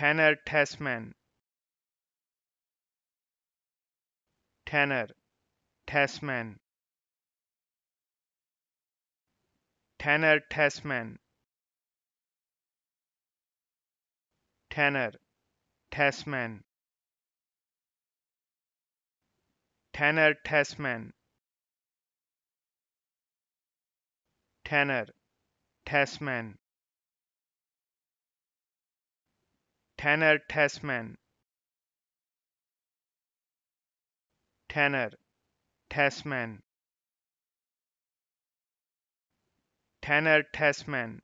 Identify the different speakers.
Speaker 1: Tanner Tasman Tanner Tasman Tanner Tasman Tanner Tasman Tanner Tasman Tanner Tasman Tanner Tasman Tanner Tasman Tanner Tasman